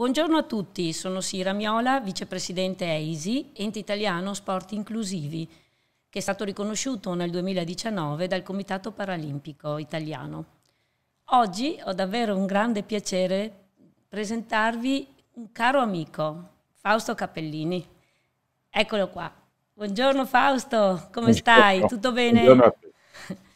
Buongiorno a tutti, sono Sira Miola, vicepresidente EISI, ente italiano sport inclusivi, che è stato riconosciuto nel 2019 dal Comitato Paralimpico italiano. Oggi ho davvero un grande piacere presentarvi un caro amico, Fausto Cappellini. Eccolo qua. Buongiorno Fausto, come Buongiorno. stai? Tutto bene? Buongiorno a tutti.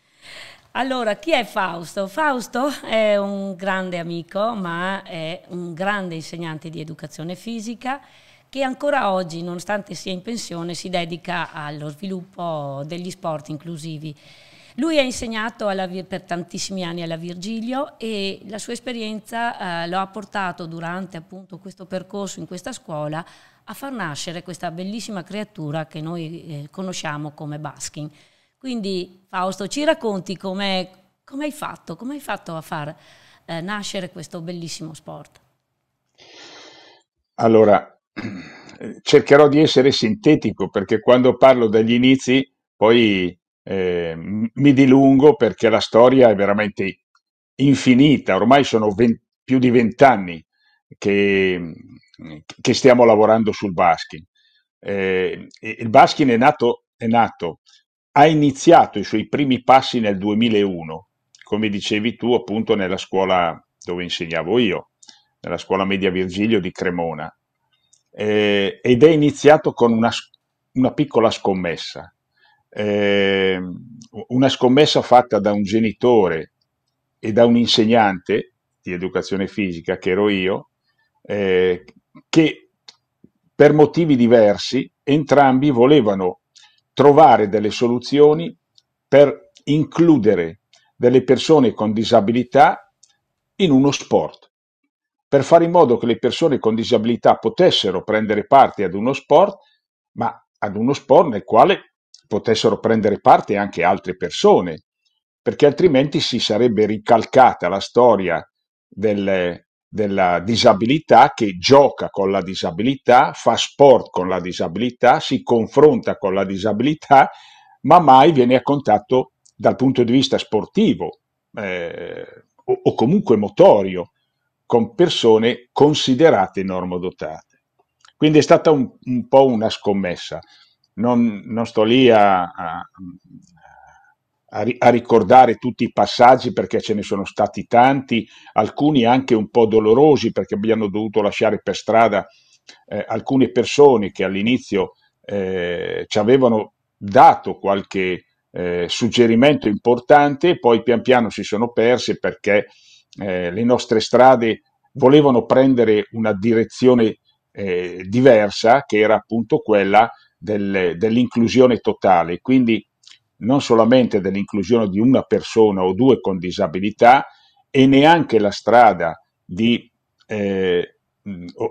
Allora, chi è Fausto? Fausto è un grande amico, ma è un grande insegnante di educazione fisica che ancora oggi, nonostante sia in pensione, si dedica allo sviluppo degli sport inclusivi. Lui ha insegnato alla, per tantissimi anni alla Virgilio e la sua esperienza eh, lo ha portato durante appunto, questo percorso in questa scuola a far nascere questa bellissima creatura che noi eh, conosciamo come Baskin. Quindi Fausto, ci racconti come hai fatto, come hai fatto a far eh, nascere questo bellissimo sport? Allora, cercherò di essere sintetico perché quando parlo dagli inizi poi eh, mi dilungo perché la storia è veramente infinita, ormai sono più di vent'anni che, che, stiamo lavorando sul basking. Eh, il basking è nato, è nato ha iniziato i suoi primi passi nel 2001, come dicevi tu appunto nella scuola dove insegnavo io, nella scuola media Virgilio di Cremona, eh, ed è iniziato con una, una piccola scommessa, eh, una scommessa fatta da un genitore e da un insegnante di educazione fisica, che ero io, eh, che per motivi diversi entrambi volevano trovare delle soluzioni per includere delle persone con disabilità in uno sport, per fare in modo che le persone con disabilità potessero prendere parte ad uno sport, ma ad uno sport nel quale potessero prendere parte anche altre persone, perché altrimenti si sarebbe ricalcata la storia del della disabilità che gioca con la disabilità, fa sport con la disabilità, si confronta con la disabilità, ma mai viene a contatto dal punto di vista sportivo eh, o, o comunque motorio con persone considerate normodotate. Quindi è stata un, un po' una scommessa. Non, non sto lì a, a, a, ri- a ricordare tutti i passaggi perché ce ne sono stati tanti, alcuni anche un po' dolorosi perché abbiamo dovuto lasciare per strada eh, alcune persone che all'inizio eh, ci avevano dato qualche eh, suggerimento importante, e poi pian piano si sono perse perché eh, le nostre strade volevano prendere una direzione eh, diversa che era appunto quella del, dell'inclusione totale. Quindi non solamente dell'inclusione di una persona o due con disabilità e neanche la strada di eh,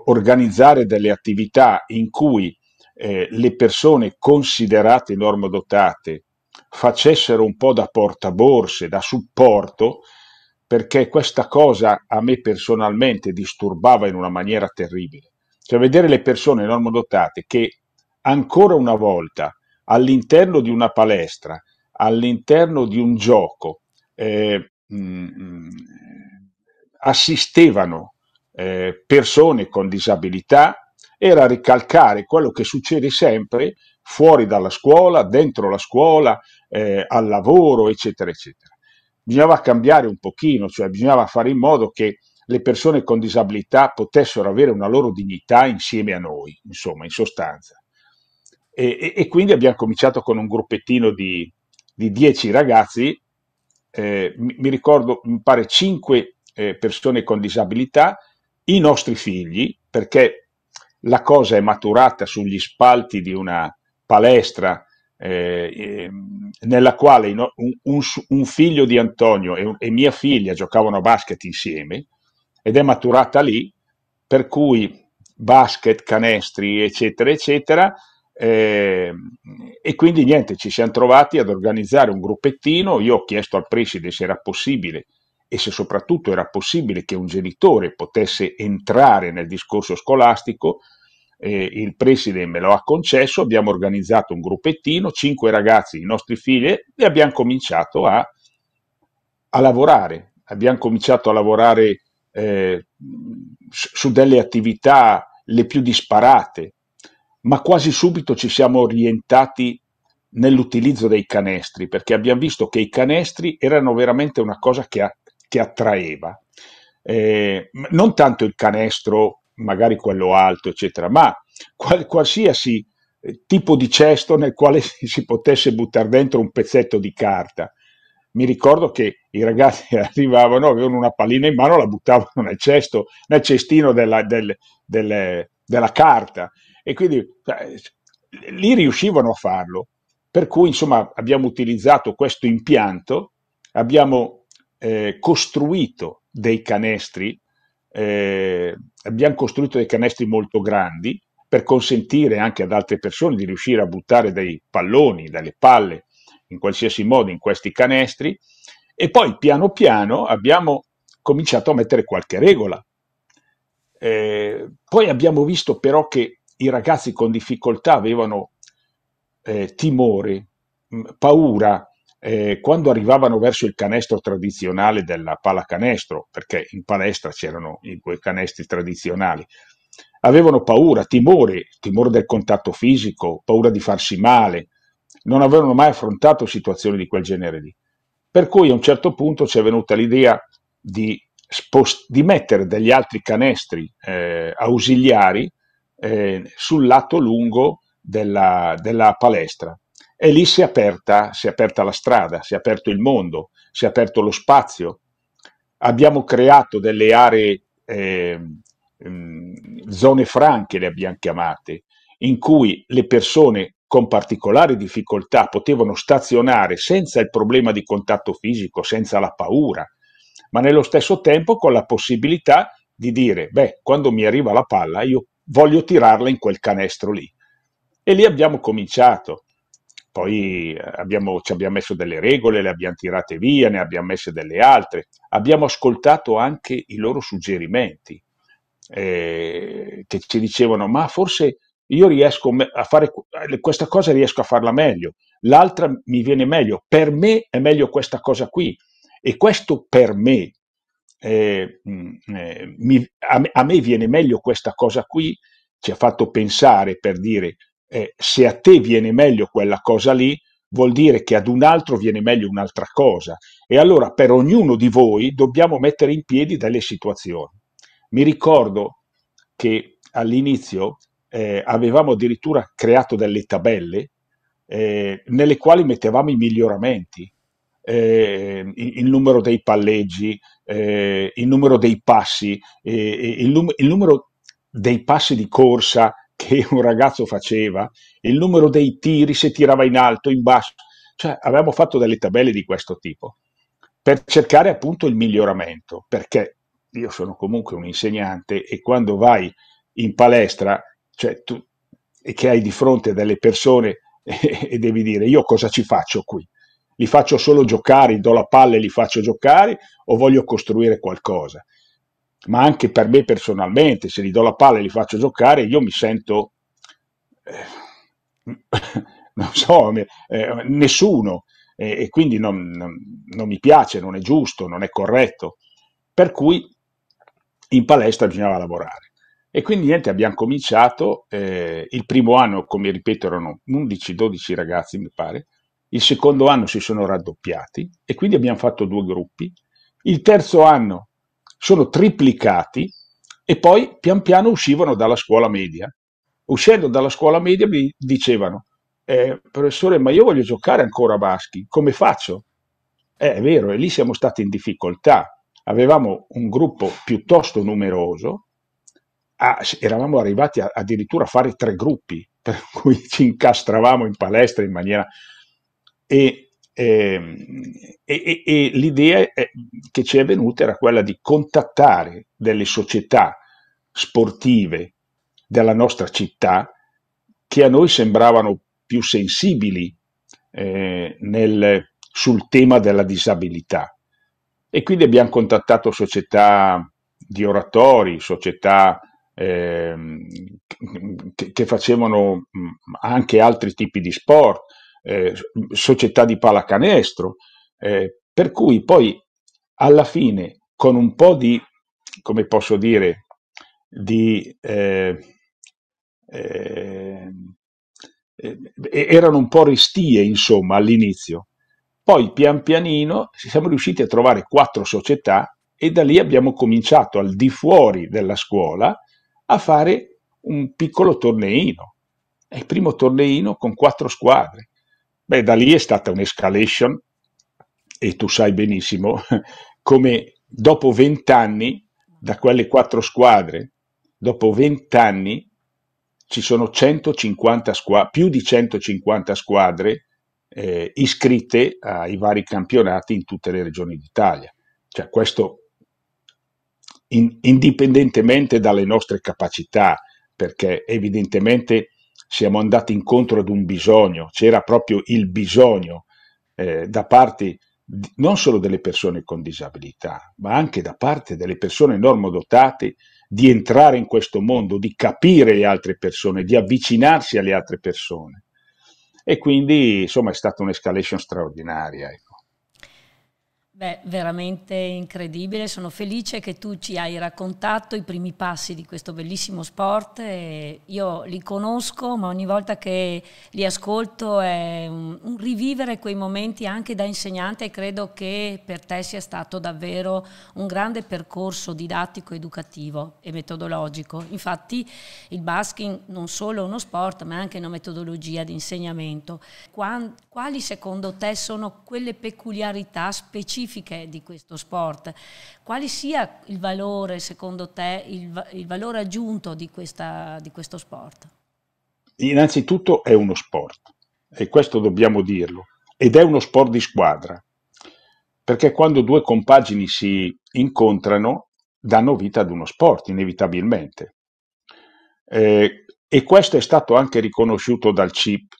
organizzare delle attività in cui eh, le persone considerate normodotate facessero un po' da portaborse, da supporto, perché questa cosa a me personalmente disturbava in una maniera terribile. Cioè vedere le persone normodotate che ancora una volta all'interno di una palestra, all'interno di un gioco, eh, mm, mm, assistevano eh, persone con disabilità era ricalcare quello che succede sempre fuori dalla scuola, dentro la scuola, eh, al lavoro, eccetera, eccetera. Bisognava cambiare un pochino, cioè bisognava fare in modo che le persone con disabilità potessero avere una loro dignità insieme a noi, insomma, in sostanza. E, e, e, quindi abbiamo cominciato con un gruppettino di, di 10 ragazzi, eh, mi, mi, ricordo, mi pare 5 eh, persone con disabilità, i nostri figli, perché la cosa è maturata sugli spalti di una palestra eh, ehm, nella quale un, un, un, figlio di Antonio e, e mia figlia giocavano a basket insieme ed è maturata lì, per cui basket, canestri, eccetera, eccetera, eh, e quindi niente, ci siamo trovati ad organizzare un gruppettino. Io ho chiesto al preside se era possibile e se soprattutto era possibile che un genitore potesse entrare nel discorso scolastico. Eh, il preside me lo ha concesso, abbiamo organizzato un gruppettino, cinque ragazzi, i nostri figli, e abbiamo cominciato a, a lavorare. Abbiamo cominciato a lavorare eh, su delle attività le più disparate, ma quasi subito ci siamo orientati nell'utilizzo dei canestri, perché abbiamo visto che i canestri erano veramente una cosa che, a, che attraeva. Eh, non tanto il canestro, magari quello alto, eccetera, ma qual, qualsiasi eh, tipo di cesto nel quale si potesse buttare dentro un pezzetto di carta. Mi ricordo che i ragazzi arrivavano, avevano una pallina in mano, la buttavano nel cesto, nel cestino della, del, del, della carta e quindi cioè, lì riuscivano a farlo. Per cui, insomma, abbiamo utilizzato questo impianto, abbiamo eh, costruito dei canestri, eh, abbiamo costruito dei canestri molto grandi per consentire anche ad altre persone di riuscire a buttare dei palloni, delle palle, in qualsiasi modo in questi canestri. E poi piano piano abbiamo cominciato a mettere qualche regola. Eh, poi abbiamo visto però che i ragazzi con difficoltà avevano eh, timori, paura eh, quando arrivavano verso il canestro tradizionale della pallacanestro, perché in palestra c'erano i quei canestri tradizionali, avevano paura, timore, timore del contatto fisico, paura di farsi male, non avevano mai affrontato situazioni di quel genere lì. Per cui a un certo punto ci è venuta l'idea di, spost- di mettere degli altri canestri eh, ausiliari eh, sul lato lungo della, della palestra e lì si è, aperta, si è aperta la strada, si è aperto il mondo, si è aperto lo spazio. Abbiamo creato delle aree, eh, zone franche le abbiamo chiamate, in cui le persone con particolari difficoltà potevano stazionare senza il problema di contatto fisico, senza la paura, ma nello stesso tempo con la possibilità di dire, beh, quando mi arriva la palla io voglio tirarla in quel canestro lì. E lì abbiamo cominciato. Poi eh, abbiamo, ci abbiamo messo delle regole, le abbiamo tirate via, ne abbiamo messe delle altre. Abbiamo ascoltato anche i loro suggerimenti, eh, che ci dicevano, ma forse io riesco a fare eh, questa cosa, riesco a farla meglio, l'altra mi viene meglio, per me è meglio questa cosa qui. E questo per me eh, mm, eh, mi, a, me, a, me viene meglio questa cosa qui, ci ha fatto pensare per dire eh, se a te viene meglio quella cosa lì, vuol dire che ad un altro viene meglio un'altra cosa. E allora per ognuno di voi dobbiamo mettere in piedi delle situazioni. Mi ricordo che all'inizio eh, avevamo addirittura creato delle tabelle eh, nelle quali mettevamo i miglioramenti, eh, il numero dei palleggi, eh, il numero dei passi, eh, il, num- il numero dei passi di corsa che un ragazzo faceva, il numero dei tiri, se tirava in alto, in basso, cioè avevamo fatto delle tabelle di questo tipo per cercare appunto il miglioramento, perché io sono comunque un insegnante e quando vai in palestra cioè, tu, e che hai di fronte delle persone e, e devi dire io cosa ci faccio qui, li faccio solo giocare, do la palla e li faccio giocare o voglio costruire qualcosa. Ma anche per me personalmente, se li do la palla e li faccio giocare, io mi sento, eh, non so, eh, nessuno eh, e quindi non, non, non mi piace, non è giusto, non è corretto. Per cui in palestra bisognava lavorare. E quindi niente, abbiamo cominciato, eh, il primo anno, come ripeto, erano 11-12 ragazzi, mi pare, il secondo anno si sono raddoppiati e quindi abbiamo fatto due gruppi, il terzo anno sono triplicati e poi pian piano uscivano dalla scuola media. Uscendo dalla scuola media mi dicevano, eh, professore, ma io voglio giocare ancora a baschi, come faccio? Eh, è vero, e lì siamo stati in difficoltà. Avevamo un gruppo piuttosto numeroso, a, ah, eravamo arrivati a, addirittura a fare tre gruppi, per cui ci incastravamo in palestra in maniera e, ehm, e, e, e l'idea eh, che ci è venuta era quella di contattare delle società sportive della nostra città che a noi sembravano più sensibili eh, nel, sul tema della disabilità. E quindi abbiamo contattato società di oratori, società eh, che, che, facevano mm, anche altri tipi di sport, eh, società di pallacanestro, eh, per cui poi alla fine con un po' di, come posso dire, di... Eh, eh, eh, erano un po' restie, insomma, all'inizio. Poi pian pianino siamo riusciti a trovare quattro società e da lì abbiamo cominciato al di fuori della scuola a fare un piccolo torneino. È il primo torneino con quattro squadre. Beh, da lì è stata un'escalation e tu sai benissimo come dopo vent'anni, da quelle quattro squadre, dopo vent'anni ci sono 150 squadre, più di 150 squadre eh, iscritte ai vari campionati in tutte le regioni d'Italia. Cioè questo in, indipendentemente dalle nostre capacità, perché evidentemente siamo andati incontro ad un bisogno, c'era proprio il bisogno eh, da parte di, non solo delle persone con disabilità, ma anche da parte delle persone normodotate di entrare in questo mondo, di capire le altre persone, di avvicinarsi alle altre persone. E quindi, insomma, è stata un'escalation straordinaria. Ecco. Beh, veramente incredibile, sono felice che tu ci hai raccontato i primi passi di questo bellissimo sport, io li conosco ma ogni volta che li ascolto è un, rivivere quei momenti anche da insegnante e credo che per te sia stato davvero un grande percorso didattico, educativo e metodologico. Infatti il basking non solo è uno sport ma è anche una metodologia di insegnamento. Quali secondo te sono quelle peculiarità specifiche? scientifiche di questo sport. Quale sia il valore, secondo te, il, il valore aggiunto di, questa, di questo sport? Innanzitutto è uno sport, e questo dobbiamo dirlo, ed è uno sport di squadra, perché quando due compagini si incontrano danno vita ad uno sport, inevitabilmente. Eh, e questo è stato anche riconosciuto dal CIP,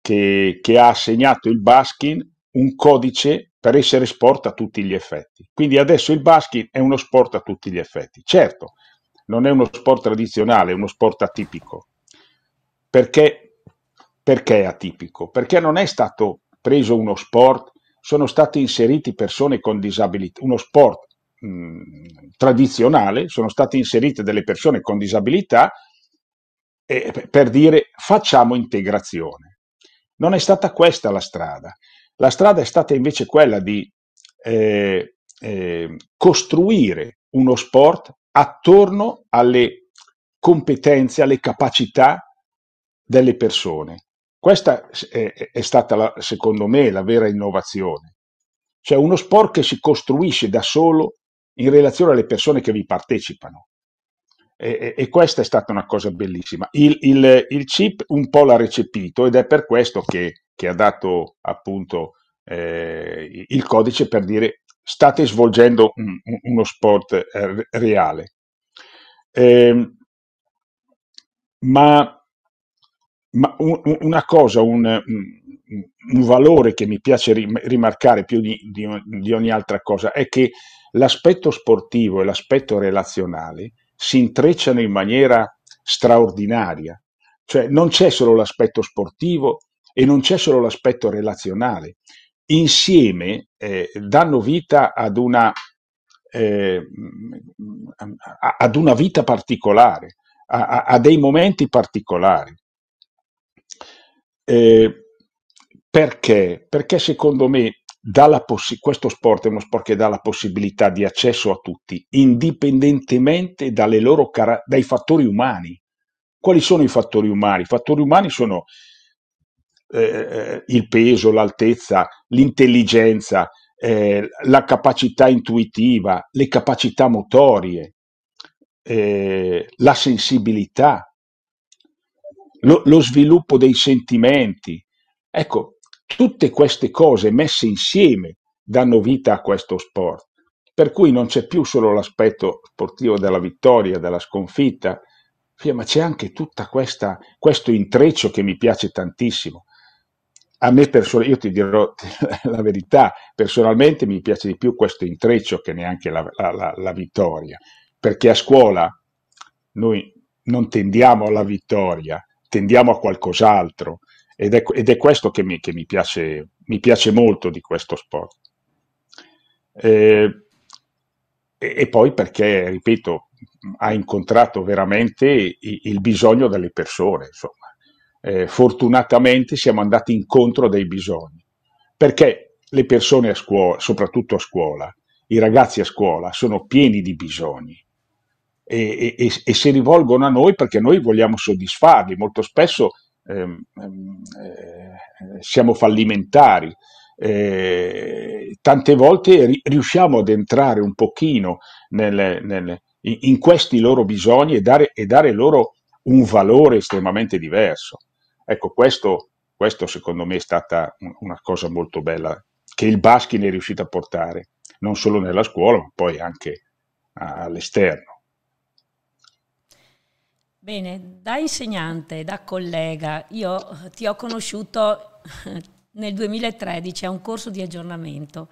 che, che, ha assegnato il Baskin un codice per essere sport a tutti gli effetti. Quindi adesso il basket è uno sport a tutti gli effetti. Certo, non è uno sport tradizionale, è uno sport atipico. Perché, perché è atipico? Perché non è stato preso uno sport, sono state inserite persone con disabilità, uno sport mh, tradizionale, sono state inserite delle persone con disabilità eh, per dire facciamo integrazione. Non è stata questa la strada. La strada è stata invece quella di eh, eh, costruire uno sport attorno alle competenze, alle capacità delle persone. Questa è, è stata, la, secondo me, la vera innovazione. Cioè uno sport che si costruisce da solo in relazione alle persone che vi partecipano. E, e, questa è stata una cosa bellissima. Il, il, il, chip un po' l'ha recepito ed è per questo che che ha dato appunto eh, il codice per dire state svolgendo un, uno sport eh, reale. Eh, ma, ma un, una cosa, un, un, valore che mi piace rimarcare più di, di, di ogni altra cosa è che l'aspetto sportivo e l'aspetto relazionale si intrecciano in maniera straordinaria. Cioè non c'è solo l'aspetto sportivo, e non c'è solo l'aspetto relazionale. Insieme eh, danno vita ad una, eh, ad una vita particolare, a, a, dei momenti particolari. Eh, perché? Perché secondo me possi- questo sport è uno sport che dà la possibilità di accesso a tutti, indipendentemente cara- dai fattori umani. Quali sono i fattori umani? I fattori umani sono eh, eh, il peso, l'altezza, l'intelligenza, eh, la capacità intuitiva, le capacità motorie, eh, la sensibilità, lo, lo sviluppo dei sentimenti. Ecco, tutte queste cose messe insieme danno vita a questo sport. Per cui non c'è più solo l'aspetto sportivo della vittoria, della sconfitta, ma c'è anche tutto questo intreccio che mi piace tantissimo, a me personalmente, io ti dirò la verità, personalmente mi piace di più questo intreccio che neanche la, la, la vittoria, perché a scuola noi non tendiamo alla vittoria, tendiamo a qualcos'altro ed è, ed è questo che, mi, che mi, piace, mi, piace, molto di questo sport. Eh, e, e poi perché, ripeto, ha incontrato veramente il bisogno delle persone, insomma eh, fortunatamente siamo andati incontro a dei bisogni, perché le persone a scuola, soprattutto a scuola, i ragazzi a scuola sono pieni di bisogni e, e, e si rivolgono a noi perché noi vogliamo soddisfarli, molto spesso ehm, ehm, eh, siamo fallimentari, eh, tante volte riusciamo ad entrare un pochino nel, nel, in questi loro bisogni e dare, e dare loro un valore estremamente diverso. Ecco, questo, questo secondo me è stata una cosa molto bella che il Baskin è riuscito a portare, non solo nella scuola, ma poi anche all'esterno. Bene, da insegnante, da collega, io ti ho conosciuto nel 2013 a un corso di aggiornamento.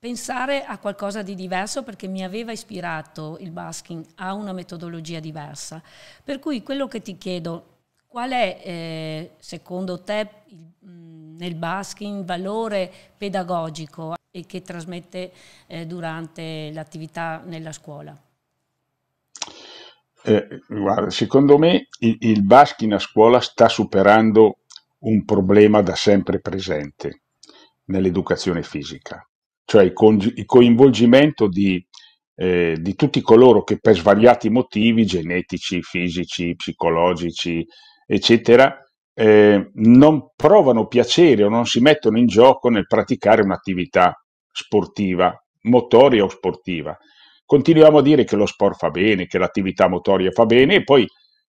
Pensare a qualcosa di diverso perché mi aveva ispirato il basking a una metodologia diversa. Per cui quello che ti chiedo, Qual è, eh, secondo te, mm, nel basking il valore pedagogico e che trasmette eh, durante l'attività nella scuola? Eh, guarda, secondo me il, il basking a scuola sta superando un problema da sempre presente nell'educazione fisica, cioè il, co il coinvolgimento di, eh, di tutti coloro che per svariati motivi genetici, fisici, psicologici, eccetera, eh, non provano piacere o non si mettono in gioco nel praticare un'attività sportiva, motoria o sportiva. Continuiamo a dire che lo sport fa bene, che l'attività motoria fa bene e poi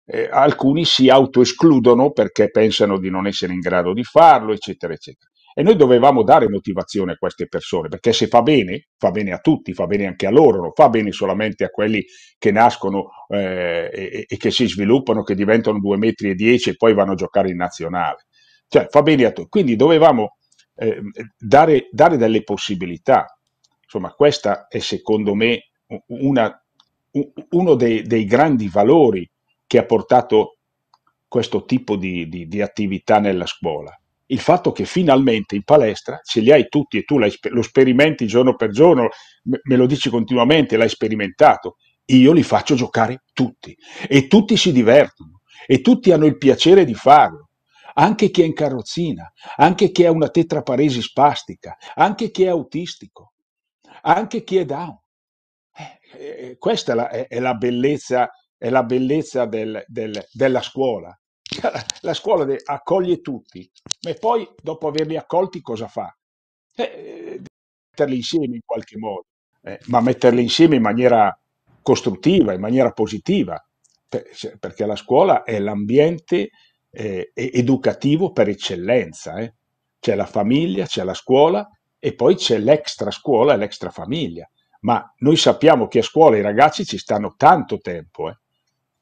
eh, alcuni si autoescludono perché pensano di non essere in grado di farlo, eccetera, eccetera. E noi dovevamo dare motivazione a queste persone, perché se fa bene, fa bene a tutti, fa bene anche a loro, non fa bene solamente a quelli che nascono eh, e, e, che si sviluppano, che diventano 2,10 metri e, dieci e poi vanno a giocare in nazionale. Cioè, fa bene a tutti. Quindi dovevamo eh, dare, dare delle possibilità. Insomma, questa è secondo me una uno dei, dei, grandi valori che ha portato questo tipo di, di, di attività nella scuola il fatto che finalmente in palestra ce li hai tutti e tu lo sperimenti giorno per giorno, me lo dici continuamente, l'hai sperimentato, io li faccio giocare tutti e tutti si divertono e tutti hanno il piacere di farlo. Anche chi è in carrozzina, anche chi ha una tetraparesi spastica, anche chi è autistico, anche chi è down. Eh, eh, questa è la, è la bellezza, è la bellezza del, del, della scuola la scuola accoglie tutti, ma poi dopo averli accolti cosa fa? Eh, metterli insieme in qualche modo, eh, ma metterli insieme in maniera costruttiva, in maniera positiva, perché la scuola è l'ambiente eh, educativo per eccellenza. Eh. C'è la famiglia, c'è la scuola e poi c'è l'extra scuola e l'extra famiglia. Ma noi sappiamo che a scuola i ragazzi ci stanno tanto tempo, eh.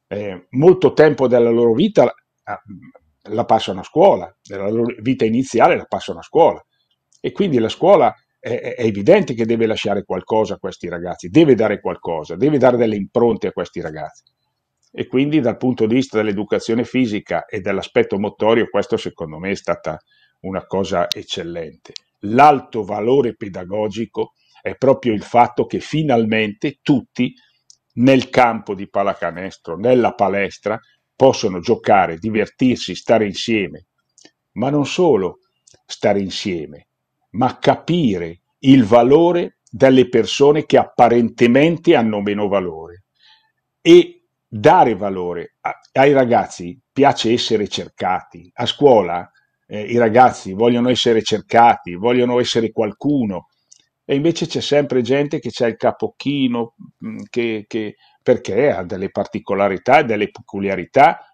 eh molto tempo della loro vita Ah, mm, la passano a scuola, nella loro vita iniziale la passano a scuola. E quindi la scuola è, è evidente che deve lasciare qualcosa a questi ragazzi, deve dare qualcosa, deve dare delle impronte a questi ragazzi. E quindi dal punto di vista dell'educazione fisica e dell'aspetto motorio, questo secondo me è stata una cosa eccellente. L'alto valore pedagogico è proprio il fatto che finalmente tutti nel campo di pallacanestro, nella palestra, possono giocare, divertirsi, stare insieme, ma non solo stare insieme, ma capire il valore delle persone che apparentemente hanno meno valore e dare valore ai ragazzi piace essere cercati a scuola eh, i ragazzi vogliono essere cercati vogliono essere qualcuno e invece c'è sempre gente che c'è il capocchino mm, che, che perché ha delle particolarità e delle peculiarità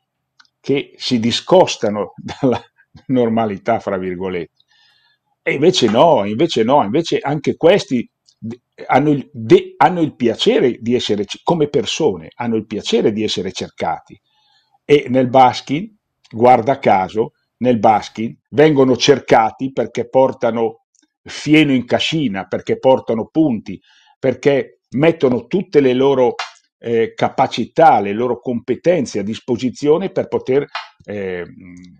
che si discostano dalla normalità, fra virgolette. E invece no, invece no, invece anche questi hanno il, de, hanno il piacere di essere, come persone, hanno il piacere di essere cercati. E nel Baskin, guarda caso, nel Baskin vengono cercati perché portano fieno in cascina, perché portano punti, perché mettono tutte le loro eh, capacità, le loro competenze a disposizione per poter eh,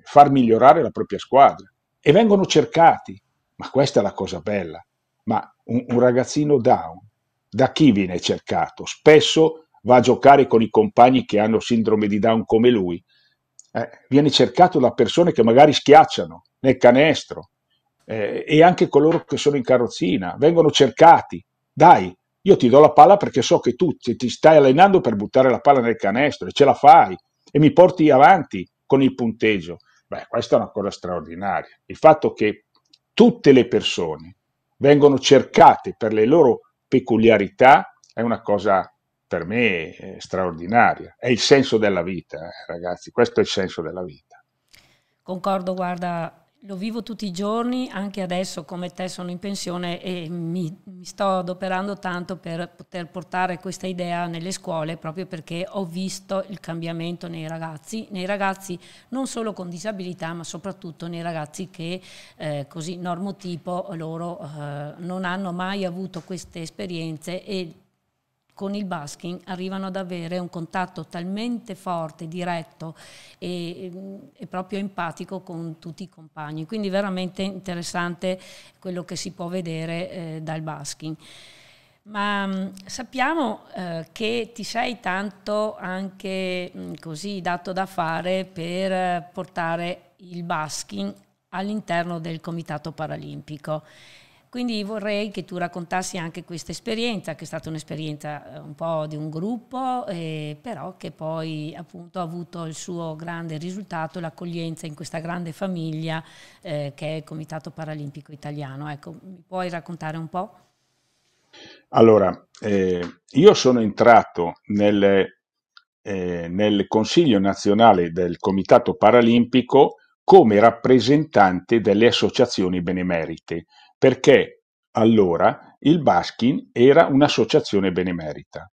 far migliorare la propria squadra. E vengono cercati, ma questa è la cosa bella, ma un, un ragazzino down, da chi viene cercato? Spesso va a giocare con i compagni che hanno sindrome di Down come lui, eh, viene cercato da persone che magari schiacciano nel canestro eh, e anche coloro che sono in carrozzina, vengono cercati. Dai, io ti do la palla perché so che tu ti stai allenando per buttare la palla nel canestro e ce la fai e mi porti avanti con il punteggio. Beh, questa è una cosa straordinaria. Il fatto che tutte le persone vengono cercate per le loro peculiarità è una cosa per me eh, straordinaria. È il senso della vita, eh, ragazzi, questo è il senso della vita. Concordo, guarda, lo vivo tutti i giorni, anche adesso come te sono in pensione e mi, mi, sto adoperando tanto per poter portare questa idea nelle scuole proprio perché ho visto il cambiamento nei ragazzi, nei ragazzi non solo con disabilità ma soprattutto nei ragazzi che eh, così normotipo loro eh, non hanno mai avuto queste esperienze e con il basking arrivano ad avere un contatto talmente forte, diretto e, e proprio empatico con tutti i compagni. Quindi veramente interessante quello che si può vedere eh, dal basking. Ma mm, sappiamo eh, che ti sei tanto anche mh, mm, così dato da fare per portare il basking all'interno del Comitato Paralimpico. Quindi vorrei che tu raccontassi anche questa esperienza, che è stata un'esperienza eh, un po' di un gruppo, eh, però che poi appunto ha avuto il suo grande risultato, l'accoglienza in questa grande famiglia eh, che è il Comitato Paralimpico Italiano. Ecco, mi puoi raccontare un po'? Allora, eh, io sono entrato nel, eh, nel Consiglio nazionale del Comitato Paralimpico come rappresentante delle associazioni benemerite perché allora il Baskin era un'associazione benemerita.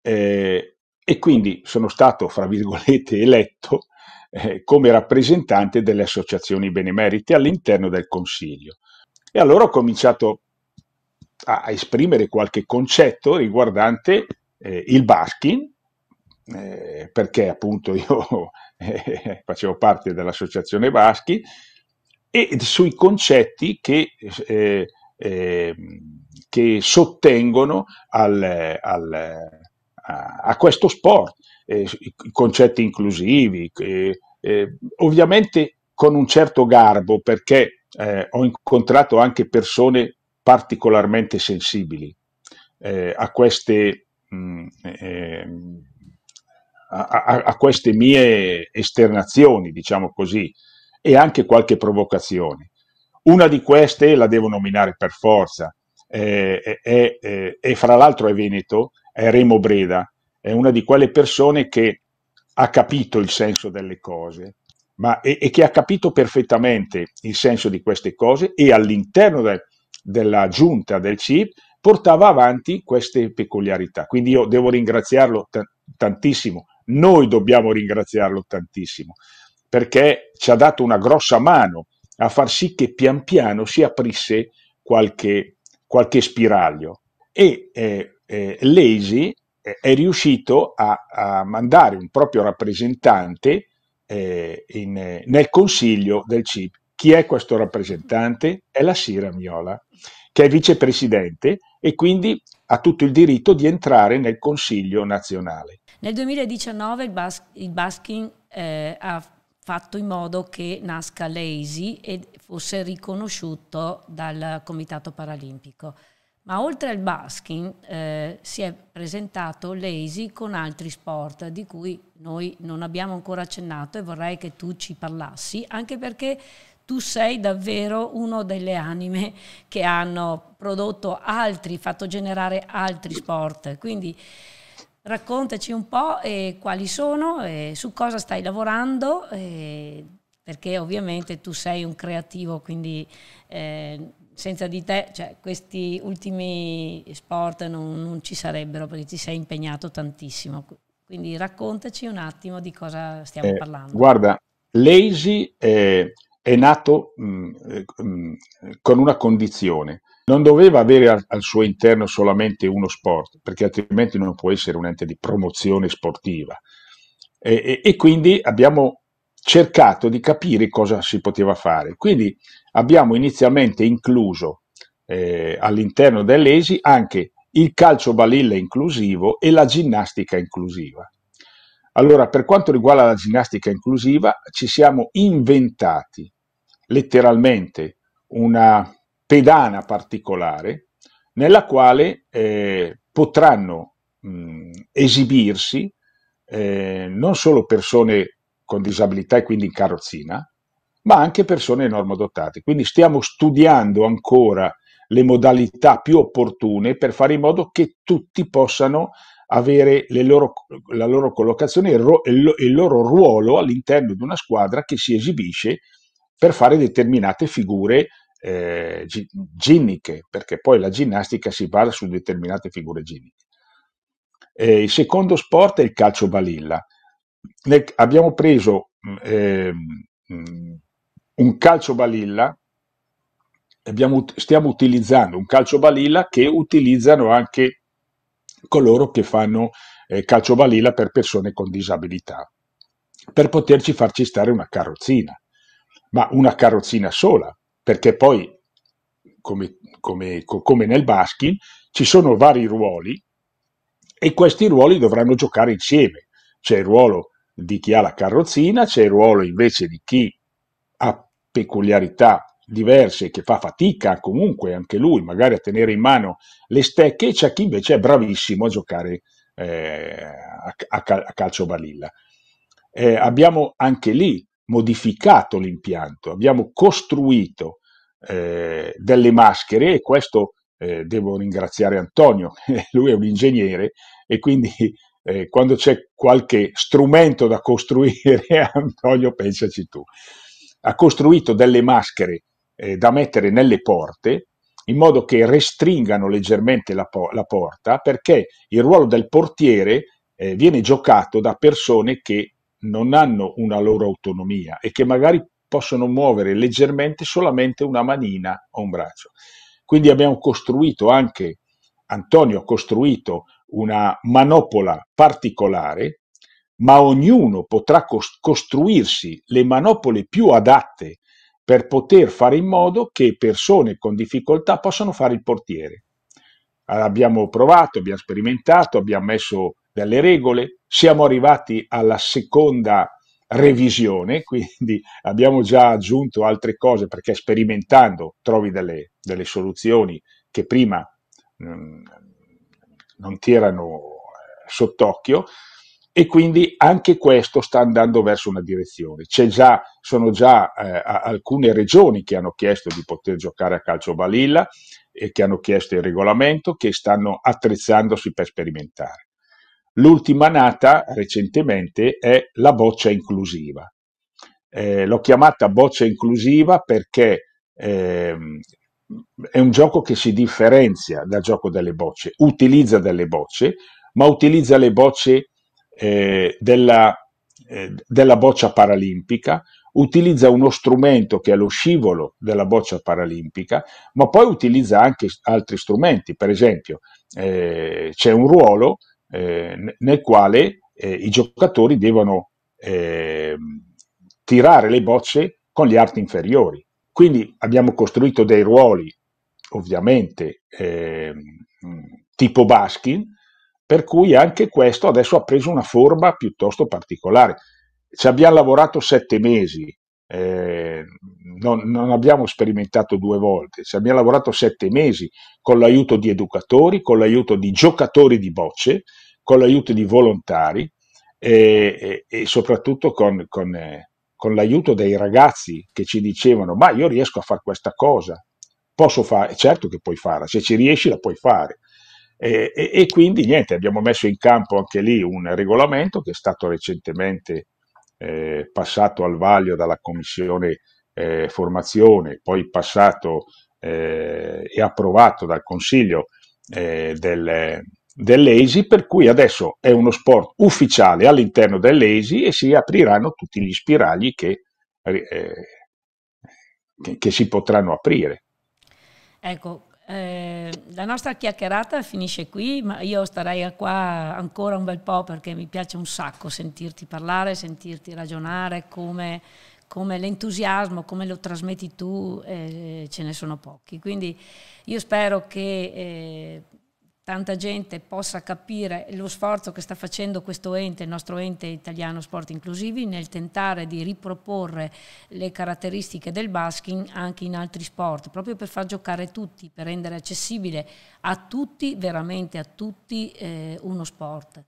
Eh, e quindi sono stato, fra virgolette, eletto eh, come rappresentante delle associazioni benemerite all'interno del Consiglio. E allora ho cominciato a, a esprimere qualche concetto riguardante eh, il Baskin, eh, perché appunto io eh, facevo parte dell'associazione Baschi e sui concetti che, eh, eh, che sottengono al, al, a, a, questo sport, eh, i concetti inclusivi, eh, ovviamente con un certo garbo perché eh, ho incontrato anche persone particolarmente sensibili eh, a queste... Mh, mm, ehm, a, a, a, queste mie esternazioni, diciamo così, e anche qualche provocazione. Una di queste la devo nominare per forza, eh, eh, eh, fra l'altro è Veneto, è Remo Breda, è una di quelle persone che ha capito il senso delle cose ma, e, e che ha capito perfettamente il senso di queste cose e all'interno de, della giunta del CIP portava avanti queste peculiarità. Quindi io devo ringraziarlo t- tantissimo, noi dobbiamo ringraziarlo tantissimo perché ci ha dato una grossa mano a far sì che pian piano si aprisse qualche, qualche spiraglio. E eh, eh, Lesi eh, è riuscito a, a, mandare un proprio rappresentante eh, in, nel consiglio del CIP. Chi è questo rappresentante? È la Sira Miola, che è vicepresidente e quindi ha tutto il diritto di entrare nel consiglio nazionale. Nel 2019 il, bas- il Baskin eh, ha fatto in modo che nasca l'EISI e fosse riconosciuto dal Comitato Paralimpico. Ma oltre al basking eh, si è presentato l'EISI con altri sport di cui noi non abbiamo ancora accennato e vorrei che tu ci parlassi, anche perché tu sei davvero una delle anime che hanno prodotto altri, fatto generare altri sport. Quindi Raccontaci un po' eh, quali sono, eh, su cosa stai lavorando, eh, perché ovviamente tu sei un creativo, quindi eh, senza di te cioè, questi ultimi sport non, non, ci sarebbero perché ti sei impegnato tantissimo. Quindi raccontaci un attimo di cosa stiamo eh, parlando. Guarda, Lazy è, è nato mh, mm, eh, mh, mm, con una condizione, non doveva avere al, al, suo interno solamente uno sport, perché altrimenti non può essere un ente di promozione sportiva. E, e, e quindi abbiamo cercato di capire cosa si poteva fare. Quindi abbiamo inizialmente incluso eh, all'interno dell'ESI anche il calcio balilla inclusivo e la ginnastica inclusiva. Allora, per quanto riguarda la ginnastica inclusiva, ci siamo inventati letteralmente una, pedana particolare nella quale eh, potranno mh, esibirsi eh, non solo persone con disabilità e quindi in carrozzina, ma anche persone normodotate. Quindi stiamo studiando ancora le modalità più opportune per fare in modo che tutti possano avere loro, la loro collocazione e il, il loro ruolo all'interno di una squadra che si esibisce per fare determinate figure eh, ginniche, perché poi la ginnastica si basa su determinate figure ginniche. Eh, il secondo sport è il calcio balilla. Ne abbiamo preso eh, un calcio balilla, abbiamo, stiamo utilizzando un calcio balilla che utilizzano anche coloro che fanno eh, calcio balilla per persone con disabilità, per poterci farci stare una carrozzina, ma una carrozzina sola, perché poi, come, come, come nel basking, ci sono vari ruoli e questi ruoli dovranno giocare insieme. C'è il ruolo di chi ha la carrozzina, c'è il ruolo invece di chi ha peculiarità diverse, che fa fatica comunque anche lui magari a tenere in mano le stecche, e c'è chi invece è bravissimo a giocare eh, a, a, calcio balilla. Eh, abbiamo anche lì modificato l'impianto, abbiamo costruito eh, delle maschere e questo eh, devo ringraziare Antonio, lui è un ingegnere e quindi eh, quando c'è qualche strumento da costruire, Antonio pensaci tu, ha costruito delle maschere eh, da mettere nelle porte in modo che restringano leggermente la, po- la porta perché il ruolo del portiere eh, viene giocato da persone che non hanno una loro autonomia e che magari possono muovere leggermente solamente una manina o un braccio. Quindi abbiamo costruito anche, Antonio ha costruito una manopola particolare, ma ognuno potrà costruirsi le manopole più adatte per poter fare in modo che persone con difficoltà possano fare il portiere. Abbiamo provato, abbiamo sperimentato, abbiamo messo delle regole, siamo arrivati alla seconda revisione, quindi abbiamo già aggiunto altre cose perché sperimentando trovi delle, delle soluzioni che prima mm, non ti erano eh, sott'occhio e quindi anche questo sta andando verso una direzione. C'è già, sono già eh, alcune regioni che hanno chiesto di poter giocare a calcio balilla e che hanno chiesto il regolamento, che stanno attrezzandosi per sperimentare. L'ultima nata recentemente è la boccia inclusiva. Eh, l'ho chiamata boccia inclusiva perché ehm, è un gioco che si differenzia dal gioco delle bocce, utilizza delle bocce, ma utilizza le bocce eh, della, eh, della, boccia paralimpica, utilizza uno strumento che è lo scivolo della boccia paralimpica, ma poi utilizza anche altri strumenti, per esempio eh, c'è un ruolo eh, nel quale eh, i giocatori devono eh, tirare le bocce con gli arti inferiori. Quindi abbiamo costruito dei ruoli, ovviamente, ehm, tipo Baskin, per cui anche questo adesso ha preso una forma piuttosto particolare. Ci abbiamo lavorato sette mesi, eh, non, non, abbiamo sperimentato due volte, ci abbiamo lavorato sette mesi con l'aiuto di educatori, con l'aiuto di giocatori di bocce, con l'aiuto di volontari e, e, e soprattutto con, con, eh, con l'aiuto dei ragazzi che ci dicevano ma io riesco a fare questa cosa, posso fare, certo che puoi farla, se ci riesci la puoi fare. E, e, e, quindi niente, abbiamo messo in campo anche lì un regolamento che è stato recentemente eh, passato al vaglio dalla Commissione eh, Formazione, poi passato eh, e approvato dal Consiglio eh, del, dell'ESI, per cui adesso è uno sport ufficiale all'interno dell'ESI e si apriranno tutti gli spiragli che, eh, che, che si potranno aprire. Ecco, eh, la nostra chiacchierata finisce qui, ma io starei qua ancora un bel po' perché mi piace un sacco sentirti parlare, sentirti ragionare, come, come l'entusiasmo, come lo trasmetti tu, eh, ce ne sono pochi. Quindi io spero che eh, tanta gente possa capire lo sforzo che sta facendo questo ente, il nostro ente italiano Sport Inclusivi, nel tentare di riproporre le caratteristiche del basking anche in altri sport, proprio per far giocare tutti, per rendere accessibile a tutti, veramente a tutti, eh, uno sport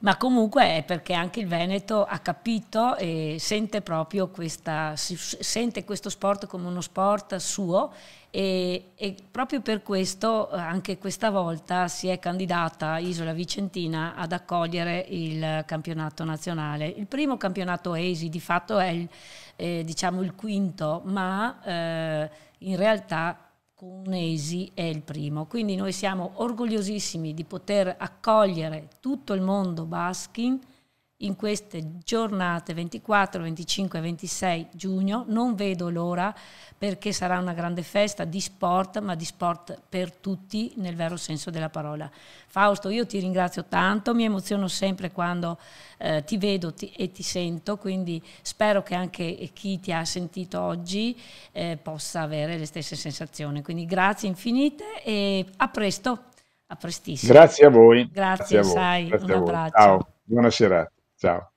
ma comunque è perché anche il Veneto ha capito e sente proprio questa, sente questo sport come uno sport suo e, e, proprio per questo eh, anche questa volta si è candidata Isola Vicentina ad accogliere il campionato nazionale. Il primo campionato ESI di fatto è il, eh, diciamo il quinto, ma eh, in realtà Cunesi è il primo. Quindi noi siamo orgogliosissimi di poter accogliere tutto il mondo basking in queste giornate 24, 25 e 26 giugno. Non vedo l'ora perché sarà una grande festa di sport, ma di sport per tutti nel vero senso della parola. Fausto, io ti ringrazio tanto, mi emoziono sempre quando eh, ti vedo ti, e ti sento, quindi spero che anche chi ti ha sentito oggi eh, possa avere le stesse sensazioni. Quindi grazie infinite e a presto, a prestissimo. Grazie a voi. Grazie, grazie a voi. sai, grazie un abbraccio. Ciao, buona serata. So